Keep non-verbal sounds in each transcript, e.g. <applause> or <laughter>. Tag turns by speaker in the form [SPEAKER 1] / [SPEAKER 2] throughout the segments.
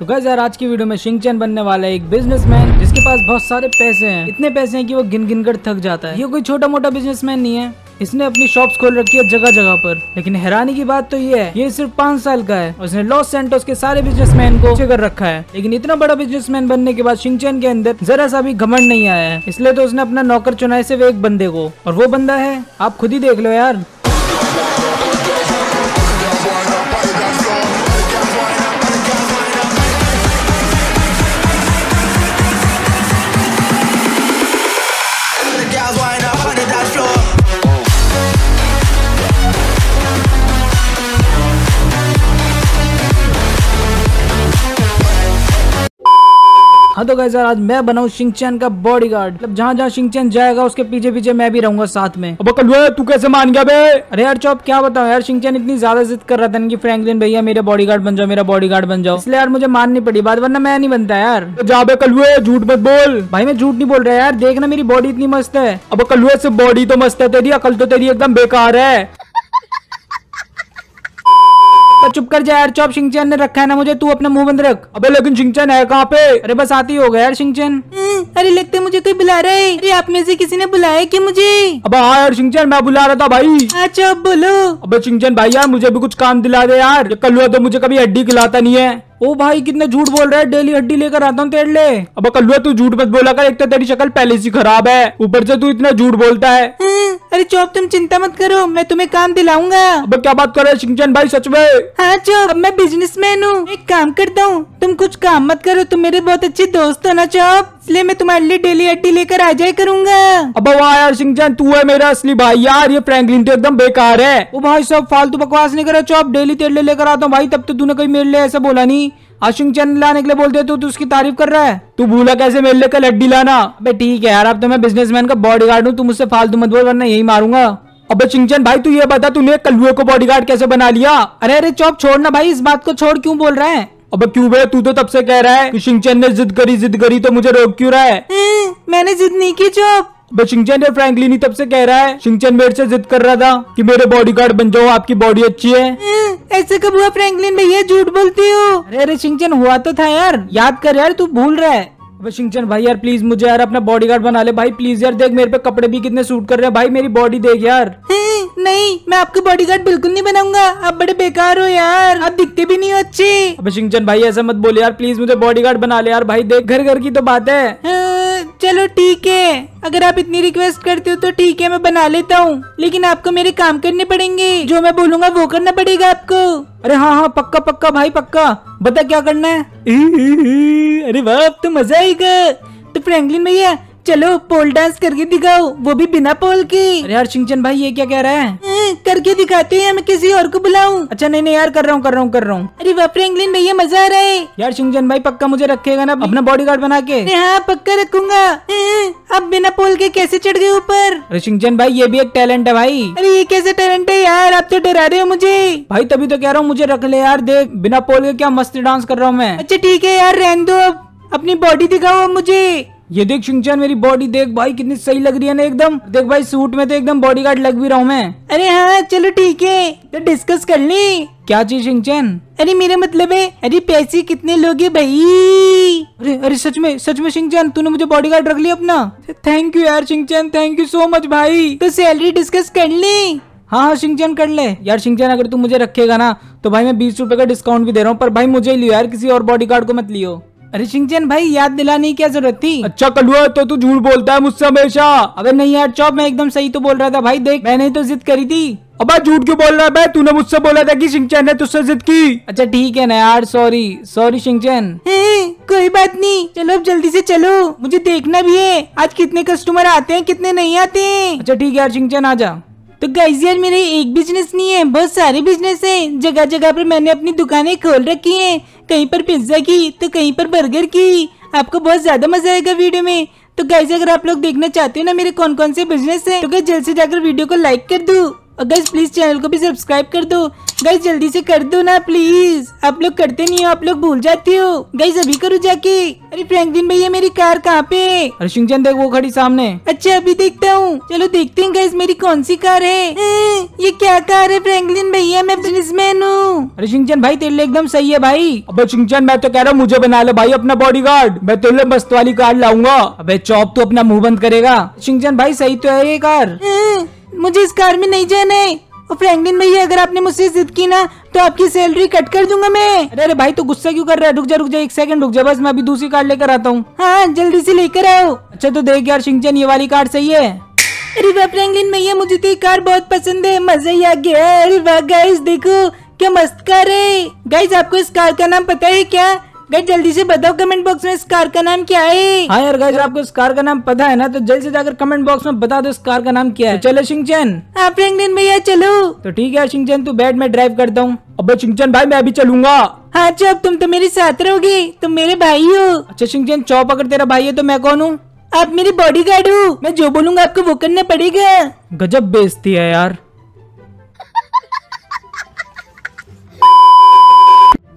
[SPEAKER 1] तो गैस यार आज की वीडियो में शिंगचैन बनने वाला है एक बिजनेसमैन जिसके पास बहुत सारे पैसे हैं इतने पैसे हैं कि वो गिन गिन कर थक जाता है ये कोई छोटा मोटा बिजनेसमैन नहीं है इसने अपनी शॉप्स खोल रखी है जगह जगह पर लेकिन हैरानी की बात तो ये है ये सिर्फ पांच साल का है उसने लॉस सेंटोस के सारे बिजनेसमैन को कर रखा है लेकिन इतना बड़ा बिजनेसमैन बनने के बाद शिंगचैन के अंदर जरा सा भी घमंड नहीं आया है इसलिए तो उसने अपना नौकर चुनाए सिर्फ एक बंदे को और वो बंदा है आप खुद ही देख लो यार हाँ तो यार आज मैं बनाऊ चैन का बॉडी गार्ड मतलब जहाँ जहाँ चैन जाएगा उसके पीछे पीछे मैं भी रहूंगा साथ में अब कलुए तू कैसे मान गया बे अरे यार चौप क्या बताऊँ यार शिंगचैन इतनी ज्यादा जिद कर रहा था कि फ्रैंकलिन भैया मेरा बॉडी गार्ड बन जाओ मेरा बॉडी गार्ड बन जाओ इसलिए यार मुझे माननी पड़ी बात वरना मैं नहीं बनता यार तो जा बे कलुए झूठ मत बोल भाई मैं झूठ नहीं बोल रहा यार देखना मेरी बॉडी इतनी मस्त है अब कलुए से बॉडी तो मस्त है तेरी अकल तो तेरी एकदम बेकार है चुप कर जा यार चौप सिंह ने रखा है ना मुझे तू अपना मुंह बंद रख अबे लेकिन सिंह है कहाँ पे अरे बस आती हो गया यार सिंह अरे लगता है मुझे कोई बुला रहा है अरे आप में से किसी ने बुलाया क्या मुझे अब हाँ यार सिंचन मैं बुला रहा था भाई अच्छा बोलो अब सिंचन भाई यार मुझे भी कुछ काम दिला दे यार कल्लू तो मुझे कभी हड्डी खिलाता नहीं है ओ भाई कितने झूठ बोल रहा है डेली हड्डी लेकर आता हूँ तेरे ले अब कलुआ तू झूठ मत बोला कर एक तो तेरी शक्ल पहले से खराब है ऊपर से तू इतना झूठ बोलता है हाँ, अरे चौप तुम चिंता मत करो मैं तुम्हें काम दिलाऊंगा अब क्या बात कर रहे सिंचन भाई सच में हाँ चौप अब मैं मैन हूँ एक काम करता हूँ तुम कुछ काम मत करो तुम मेरे बहुत अच्छे दोस्त हो ना चौप इसलिए मैं तुम्हारे लिए डेली अड्डी लेकर आ जाए करूंगा अब वहा यार सिंह तू है मेरा असली भाई यार ये फ्रैंकलिन तो एकदम बेकार है वो भाई सब फालतू बकवास नहीं करो चौप डेली तेल ले लेकर आता हूँ भाई तब तो तूने कहीं मेरे लिए ऐसा बोला नहीं आशिंग चंद लाने के लिए बोलते तो उसकी तारीफ कर रहा है तू भूला कैसे मेरे लिए कल अड्डी लाना अबे ठीक है यार अब तो मैं बिजनेसमैन का बॉडीगार्ड हूँ तुम मुझसे फालतू मत बोल वरना यही मारूंगा अबे चिंचन भाई तू ये बता तूने कल्लुए को बॉडीगार्ड कैसे बना लिया अरे अरे चौप छोड़ना भाई इस बात को छोड़ क्यों बोल रहे हैं अब क्यों भाई तू तो तब से कह रहा है कि शिंगचैन ने जिद करी जिद करी तो मुझे रोक क्यों रहा है हम्म, मैंने जिद नहीं की जो सिंचन और फ्रैंकलिन तब से कह रहा है सिंचन मेरे से जिद कर रहा था कि मेरे बॉडीगार्ड बन जाओ आपकी बॉडी अच्छी है हम्म, ऐसे कब हुआ फ्रैंकलिन भैया झूठ बोलती हो अरे अरे सिंचन हुआ तो था यार याद कर यार तू भूल रहा है अबे भाई यार प्लीज मुझे यार अपना गार्ड बना ले भाई प्लीज यार देख मेरे पे कपड़े भी कितने सूट कर रहे हैं भाई मेरी बॉडी देख यार नहीं मैं बॉडी बॉडीगार्ड बिल्कुल नहीं बनाऊंगा आप बड़े बेकार हो यार आप दिखते भी नहीं हो अच्छे अबे भाई ऐसा मत बोले यार प्लीज मुझे बॉडीगार्ड बना ले यार भाई देख घर घर की तो बात है हाँ। चलो ठीक है अगर आप इतनी रिक्वेस्ट करते हो तो ठीक है मैं बना लेता हूँ लेकिन आपको मेरे काम करने पड़ेंगे जो मैं बोलूंगा वो करना पड़ेगा आपको अरे हाँ हाँ पक्का पक्का भाई पक्का बता क्या करना है <laughs> अरे वाह तो मजा आएगा तो फ्रैंकलिन भैया चलो पोल डांस करके दिखाओ वो भी बिना पोल के अरे यार सिंचन भाई ये क्या कह रहा है हाँ, करके दिखाते हैं मैं किसी और को बुलाऊं अच्छा नहीं नहीं यार कर रहा हूँ कर रहा हूँ कर रहा हूँ अरे बाप रे इंग्लैंड भैया मजा आ रहा है यार सिंचन भाई पक्का मुझे रखेगा ना अपना बॉडी गार्ड बना के हाँ पक्का रखूंगा हाँ, हाँ, अब बिना पोल के कैसे चढ़ गए ऊपर अरे सिंचन भाई ये भी एक टैलेंट है भाई अरे ये कैसे टैलेंट है यार आप तो डरा रहे हो मुझे भाई तभी तो कह रहा हूँ मुझे रख ले यार देख बिना पोल के क्या मस्त डांस कर रहा हूँ मैं अच्छा ठीक है यार रहने दो अपनी बॉडी दिखाओ मुझे ये देख शिंगचैन मेरी बॉडी देख भाई कितनी सही लग रही है ना एकदम देख भाई सूट में तो एकदम बॉडी गार्ड लग भी रहा हूँ मैं अरे हाँ चलो ठीक है तो डिस्कस कर ली क्या चीज सिंचन अरे मेरे मतलब है अरे पैसे कितने लोगे भाई अरे अरे सच में सच में सिंचन तूने मुझे बॉडी गार्ड रख लिया अपना थैंक यू यार सिंचन थैंक यू सो मच भाई तो सैलरी डिस्कस कर ली हाँ हाँ सिंचन कर ले यार सिंचन अगर तू मुझे रखेगा ना तो भाई मैं बीस रूपए का डिस्काउंट भी दे रहा हूँ पर भाई मुझे ही लियो यार किसी और बॉडी गार्ड को मत लियो अरे सिंह भाई याद दिलाने की क्या जरूरत थी अच्छा कलुआ तो तू झूठ बोलता है मुझसे हमेशा अबे नहीं यार चौप मैं एकदम सही तो बोल रहा था भाई देख मैंने तो जिद करी थी अब झूठ क्यों बोल रहा है तूने मुझसे बोला था कि सिंह ने तुझसे जिद की अच्छा ठीक है ना यार सॉरी सॉरी सिंचन कोई बात नहीं चलो अब जल्दी से चलो मुझे देखना भी है आज कितने कस्टमर आते हैं कितने नहीं आते हैं अच्छा ठीक है यार सिंचन आ जा तो गाइज यार मेरे एक बिजनेस नहीं है बहुत सारे बिजनेस हैं जगह जगह पर मैंने अपनी दुकानें खोल रखी हैं कहीं पर पिज्जा की तो कहीं पर बर्गर की आपको बहुत ज्यादा मजा आएगा वीडियो में तो गाइज अगर आप लोग देखना चाहते हो ना मेरे कौन कौन से बिजनेस है तो जल्द से जाकर वीडियो को लाइक कर दू और गैस प्लीज़ चैनल को भी सब्सक्राइब कर दो गैस जल्दी से कर दो ना प्लीज़ आप लोग करते नहीं हो आप लोग भूल जाते हो गैस अभी करो जाके अरे फ्रैंकलिन भैया मेरी कार कहाँ पे अरे सिंह देख वो खड़ी सामने अच्छा अभी देखता हूँ चलो देखते हैं गैस मेरी कौन सी कार है ये क्या कार है फ्रैंकलिन भैया मैं बिजनेसमैन हूँ अरे शिंगचन भाई तेरे एकदम सही है भाई अब चंद मैं तो कह रहा हूँ मुझे बना लो भाई अपना बॉडी गार्ड मैं तेरे मस्त वाली कार लाऊंगा अब चौप तो अपना मुंह बंद करेगा शिंगचन भाई सही तो है ये कार मुझे इस कार में नहीं जाना है और फ्रैंकलिन भैया अगर आपने मुझसे जिद की ना तो आपकी सैलरी कट कर दूंगा मैं अरे अरे भाई तो गुस्सा क्यों कर रहा है रुक जा रुक जा एक सेकंड रुक जा बस मैं अभी दूसरी कार्ड लेकर आता हूँ हाँ जल्दी से लेकर आओ अच्छा तो देख यार सिंचन ये वाली कार्ड सही है अरे वाह फ्रैंकलिन भैया मुझे तो ये कार बहुत पसंद है मजा ही आ गया अरे वाह गाइस देखो क्या मस्त कार है गाइस आपको इस कार का नाम पता है क्या गाइस जल्दी से बताओ कमेंट बॉक्स में इस कार का नाम क्या है हाँ यार गाइस आपको इस कार का नाम पता है ना तो जल्दी से जाकर कमेंट बॉक्स में बता दो इस कार का नाम क्या है तो चलो सिंचन आप रंगन भैया चलो तो ठीक है सिंचन तू बैठ में ड्राइव करता हूँ अब सिंचन भाई मैं अभी चलूंगा हाँ चो अच्छा, तुम तो मेरे साथ रहोगे तुम मेरे भाई हो अच्छा सिंचन चौप अगर तेरा भाई है तो मैं कौन हूँ आप मेरी बॉडी गार्ड हो मैं जो बोलूंगा आपको वो करना पड़ेगा गजब बेजती है यार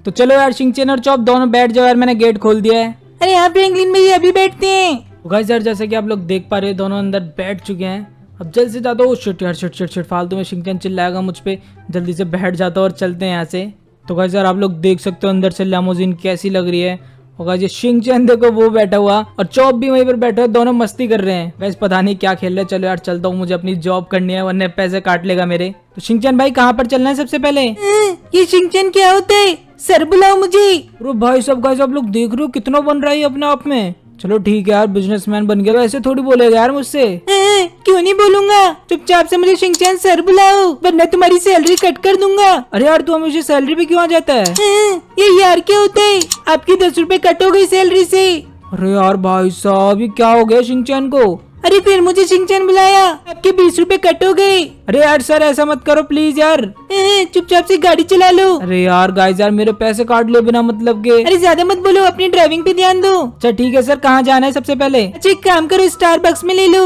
[SPEAKER 1] तो चलो यार शिंगचेन और चौप दोनों बैठ जाओ यार मैंने गेट खोल दिया है अरे हाँ फ्रेंकलिन ही अभी बैठते हैं तो गाइस यार जैसे कि आप लोग देख पा रहे हो दोनों अंदर बैठ चुके हैं अब जल्द से जाता हूँ शिट यार शिट शिट शिट फालतू में शिंगचेन चिल्लाएगा मुझ पर जल्दी से बैठ जाता और चलते हैं यहाँ से तो गाइस यार आप लोग देख सकते हो अंदर से लेमोजिन कैसी लग रही है होगा ये शिंगचैन देखो वो बैठा हुआ और चौप भी वहीं पर बैठा है दोनों मस्ती कर रहे हैं वैसे पता नहीं क्या खेल रहे चलो यार चलता हूँ मुझे अपनी जॉब करनी है वरना पैसे काट लेगा मेरे तो शिंगचैन भाई कहाँ पर चलना है सबसे पहले हाँ, ये शिंगचैन क्या होते सर बुलाओ मुझे भाई सब गाइस आप लोग देख रहे हो कितना बन रहा है अपने आप में चलो ठीक है यार बिजनेसमैन बन गया ऐसे थोड़ी बोलेगा यार मुझसे क्यों नहीं बोलूंगा चुपचाप से मुझे शिंगचैन सर बुलाओ वरना तुम्हारी सैलरी कट कर दूंगा अरे यार तू हमेशा सैलरी भी क्यों आ जाता है ये यार क्या होता है आपकी दस रूपए कट हो गई सैलरी से अरे यार भाई साहब ये क्या हो गया शिंगचैन को अरे फिर मुझे सिंचन बुलाया आपके बीस रूपए कट हो गए अरे यार सर ऐसा मत करो प्लीज यार चुपचाप से गाड़ी चला लो अरे यार गाइस यार मेरे पैसे काट लो बिना मतलब के अरे ज्यादा मत बोलो अपनी ड्राइविंग पे ध्यान दो अच्छा ठीक है सर कहाँ जाना है सबसे पहले अच्छा एक काम करो स्टार में ले लो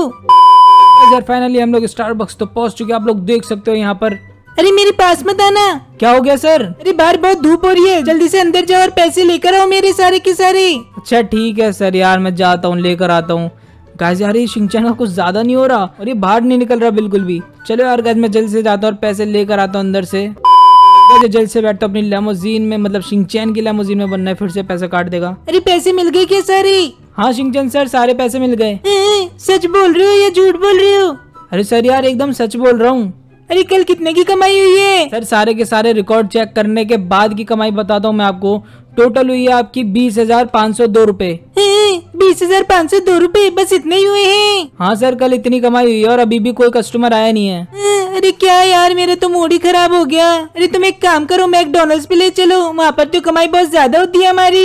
[SPEAKER 1] यार फाइनली हम लोग स्टार तो पहुँच चुके आप लोग देख सकते हो यहाँ पर अरे मेरे पास मत आना क्या हो गया सर अरे बाहर बहुत धूप हो रही है जल्दी से अंदर जाओ और पैसे लेकर आओ मेरे सारे के सारे अच्छा ठीक है सर यार मैं जाता हूँ लेकर आता हूँ गाइस यार ये शिंगचैन का कुछ ज्यादा नहीं हो रहा और ये बाहर नहीं निकल रहा बिल्कुल भी चलो यार गाइस मैं जल्द से जाता हूँ और पैसे लेकर आता हूँ अंदर से जल्द से बैठता अपनी लेमोजीन में मतलब शिंगचैन की लेमोजीन में बनना है फिर से पैसे काट देगा अरे पैसे मिल गए क्या सर हाँ शिंगचैन सर सारे पैसे मिल गए सच बोल रही हो या झूठ बोल रही हो अरे सर यार एकदम सच बोल रहा हूँ अरे कल कितने की कमाई हुई है सर सारे के सारे रिकॉर्ड चेक करने के बाद की कमाई बताता हूँ मैं आपको टोटल हुई है आपकी बीस हजार पाँच सौ दो रूपए बीस हजार पाँच सौ दो रूपए बस इतने ही हुए हैं हाँ सर कल इतनी कमाई हुई है और अभी भी कोई कस्टमर आया नहीं है अरे क्या यार मेरा तो मूड ही खराब हो गया अरे तुम एक काम करो मैकडोनल्ड पे ले चलो वहाँ पर तो कमाई बहुत ज्यादा होती है हमारी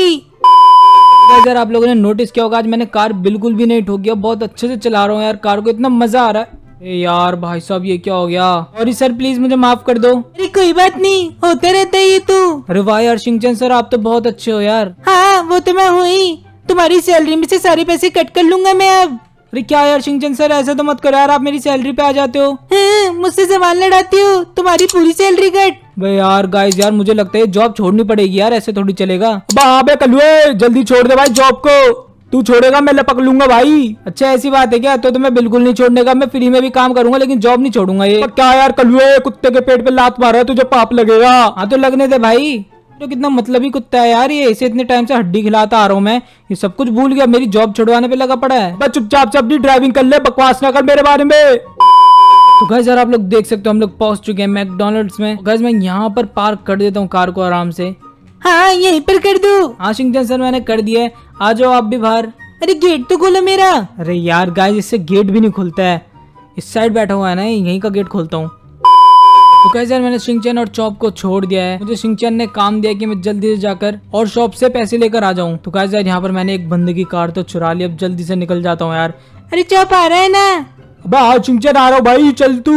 [SPEAKER 1] यार आप लोगों ने नोटिस किया होगा आज मैंने कार बिल्कुल भी नहीं ठोकिया बहुत अच्छे से चला रहा हूँ यार कार को इतना मजा आ रहा है यार भाई साहब ये क्या हो गया और सर प्लीज मुझे माफ कर दो अरे कोई बात नहीं होते रहते ये तू तो। अरे वाह यार सिंह सर आप तो बहुत अच्छे हो यार हाँ वो तो मैं हुई तुम्हारी सैलरी में से सारे पैसे कट कर लूंगा मैं अब अरे क्या यार सिंचन सर ऐसा तो मत करो यार आप मेरी सैलरी पे आ जाते हो हाँ, मुझसे सवाल लड़ाती हो तुम्हारी पूरी सैलरी कट भाई यार गाइस यार मुझे लगता है जॉब छोड़नी पड़ेगी यार ऐसे थोड़ी चलेगा बे हाँ, कलुए जल्दी छोड़ दे भाई जॉब को तू छोड़ेगा मैं लपक लूंगा भाई अच्छा ऐसी बात है क्या तो, तो मैं बिल्कुल नहीं छोड़ने का मैं फ्री में भी काम करूंगा लेकिन जॉब नहीं छोड़ूंगा ये क्या यार कलुए कुत्ते के पेट पे लात मार रहा है तुझे पाप लगेगा हाँ तो लगने दे भाई तो कितना मतलब ही कुत्ता है यार ये इसे इतने टाइम से हड्डी खिलाता आ रहा हूँ मैं ये सब कुछ भूल गया मेरी जॉब छुड़वाने पे लगा पड़ा है बस चुपचाप से अपनी ड्राइविंग कर ले बकवास ना कर मेरे बारे में तो गैस यार आप लोग देख सकते हो हम लोग पहुंच चुके हैं मैकडोनल्ड्स में गैस मैं यहाँ पर पार्क कर देता हूँ कार को आराम से हाँ यही पर कर दू हाँ सिंह सर मैंने कर दिया है आ जाओ आप भी बाहर अरे गेट तो खोलो मेरा अरे यार गाय इससे गेट भी नहीं खुलता है इस साइड बैठा हुआ है ना यही का गेट खोलता हूँ तो कैसे मैंने सिंचन और चौप को छोड़ दिया है मुझे सिंचन ने काम दिया कि मैं जल्दी से जाकर और शॉप से पैसे लेकर आ जाऊँ तो कैसे यहाँ पर मैंने एक बंदगी की कार तो चुरा ली अब जल्दी से निकल जाता हूँ यार अरे चौप आ रहा है ना अब हाँ सिंचन आ रहा हूँ भाई चल तू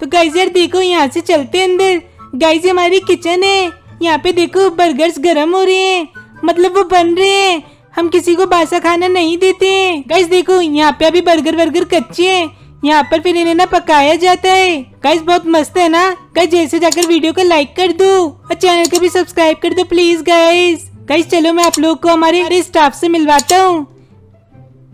[SPEAKER 1] तो कैसे यार देखो यहाँ से चलते अंदर गाइस हमारी किचन है यहाँ पे देखो बर्गर गर्म हो रहे हैं मतलब वो बन रहे हैं हम किसी को बासा खाना नहीं देते गाइस देखो यहाँ पे अभी बर्गर वर्गर कच्चे हैं यहाँ पर फिर इन्हें ना पकाया जाता है गाइस बहुत मस्त है ना गाइस जैसे जाकर वीडियो को लाइक कर दो और चैनल को भी सब्सक्राइब कर दो प्लीज गाइस गाइस चलो मैं आप लोग को हमारे स्टाफ से मिलवाता हूँ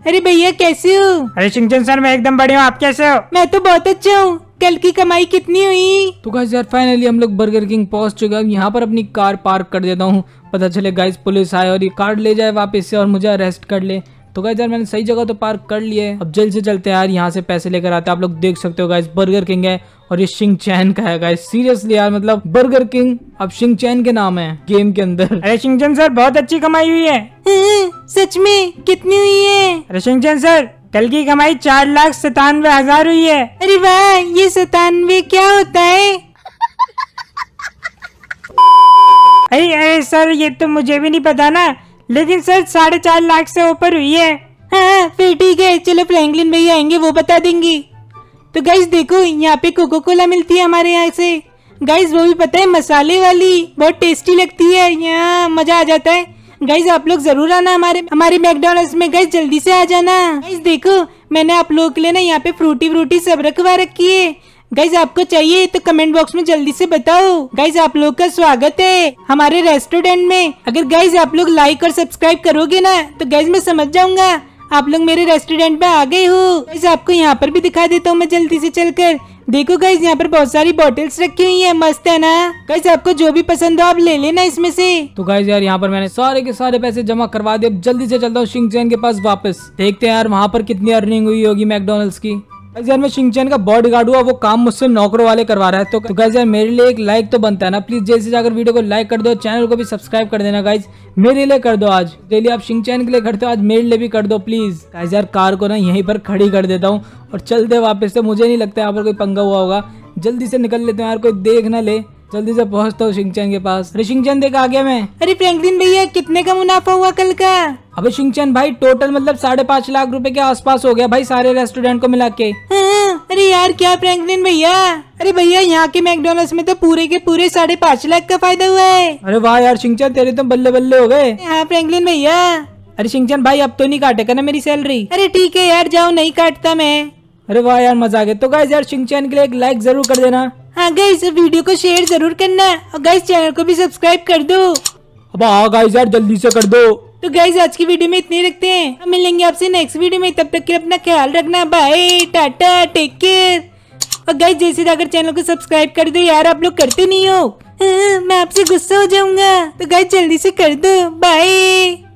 [SPEAKER 1] अरे भैया कैसे हो अरे सिंचन सर मैं एकदम बढ़िया हूँ आप कैसे हो मैं तो बहुत अच्छा हूँ कल की कमाई कितनी हुई तो गाइस यार फाइनली हम लोग बर्गर किंग पहुंच चुके हैं यहाँ पर अपनी कार पार्क कर देता हूँ पता चले गाइस पुलिस आए और ये कार ले जाए वापस से और मुझे अरेस्ट कर ले तो गाइज यार मैंने सही जगह तो पार्क कर लिए अब जल्द से चलते हैं यार यहाँ से पैसे लेकर आते हैं आप लोग देख सकते हो गाइज बर्गर किंग है और ये शिंग चैन का है गाइस सीरियसली यार मतलब बर्गर किंग अब शिंग चैन के नाम है गेम के अंदर अरे चैन सर बहुत अच्छी कमाई हुई है हाँ, सच में कितनी हुई है अरे चैन सर कल की कमाई चार लाख सतानवे हजार हुई है अरे वाह ये सतानवे क्या होता है अरे अरे सर ये तो मुझे भी नहीं पता ना लेकिन सर साढ़े चार लाख से ऊपर हुई है हाँ फिर ठीक है चलो फ्रेंकलिन भैया आएंगे वो बता देंगी तो गाइस देखो यहाँ पे कोको कोला मिलती है हमारे यहाँ से गाइस वो भी पता है मसाले वाली बहुत टेस्टी लगती है यहाँ मजा आ जाता है गाइस आप लोग जरूर आना हमारे हमारे मैकडोनल्ड में गैस जल्दी से आ जाना गैस देखो मैंने आप लोगों के लिए ना यहाँ पे फ्रूटी फ्रूटी सब रखवा रखी है गाइज आपको चाहिए तो कमेंट बॉक्स में जल्दी से बताओ गाइज आप लोग का स्वागत है हमारे रेस्टोरेंट में अगर गाइज आप लोग लाइक और सब्सक्राइब करोगे ना तो गाइज मैं समझ जाऊंगा आप लोग मेरे रेस्टोरेंट में आ गए हो गाइज आपको यहाँ पर भी दिखा देता हूँ मैं जल्दी से चलकर देखो गाइज यहाँ पर बहुत सारी बॉटल्स रखी हुई है मस्त है ना गाइज आपको जो भी पसंद हो आप ले लेना इसमें से तो गाइज यार यहाँ पर मैंने सारे के सारे पैसे जमा करवा दिए अब जल्दी से चलता हूँ शिंगचैन के पास वापस देखते हैं यार वहाँ पर कितनी अर्निंग हुई होगी मैकडोनल्ड्स की यार मैं शिंगचैन का बॉडी गार्ड हुआ वो काम मुझसे नौकरों वाले करवा रहा है तो, तो यार मेरे लिए एक लाइक तो बनता है ना प्लीज जैसे जाकर वीडियो को लाइक कर दो चैनल को भी सब्सक्राइब कर देना गाइज मेरे लिए कर दो आज डेली आप शिंगचैन के लिए करते हो आज मेरे लिए भी कर दो प्लीज गाइज यार कार को ना यहीं पर खड़ी कर देता हूँ और चलते वापस से मुझे नहीं लगता यहाँ पर कोई पंगा हुआ होगा जल्दी से निकल लेते हैं यार कोई देख ना ले जल्दी से पहुंचता हूँ शिंगचैन के पास अरे शिंगचैन देख आ गया मैं अरे फ्रैंकलिन भैया कितने का मुनाफा हुआ कल का अबे सिंचन भाई टोटल मतलब साढ़े पाँच लाख रुपए के आसपास हो गया भाई सारे रेस्टोरेंट को मिला के हाँ, अरे यार क्या फ्रैंकलिन भैया अरे भैया यहाँ के मैकडोनल्ड में तो पूरे के पूरे साढ़े पाँच लाख का फायदा हुआ है अरे वाह यार सिंचन तेरे तो बल्ले बल्ले हो गए हाँ फ्रैंकलिन भैया अरे सिंचन भाई अब तो नहीं काटेगा ना मेरी सैलरी अरे ठीक है यार जाओ नहीं काटता मैं अरे वाह यार मजा आ गया तो गाय यार सिंचन के लिए एक लाइक जरूर कर देना हाँ गाइज वीडियो को शेयर जरूर करना और गाइस चैनल को भी सब्सक्राइब कर दो अब आ गाइस यार जल्दी से कर दो तो गाइज आज की वीडियो में इतने रखते हैं हम मिलेंगे आपसे नेक्स्ट वीडियो में तब तक के अपना ख्याल रखना बाय टाटा टेक केयर और गाइज जैसे अगर चैनल को सब्सक्राइब कर दो यार आप लोग करते नहीं हो हाँ, मैं आपसे गुस्सा हो जाऊंगा तो गाइज जल्दी से कर दो बाय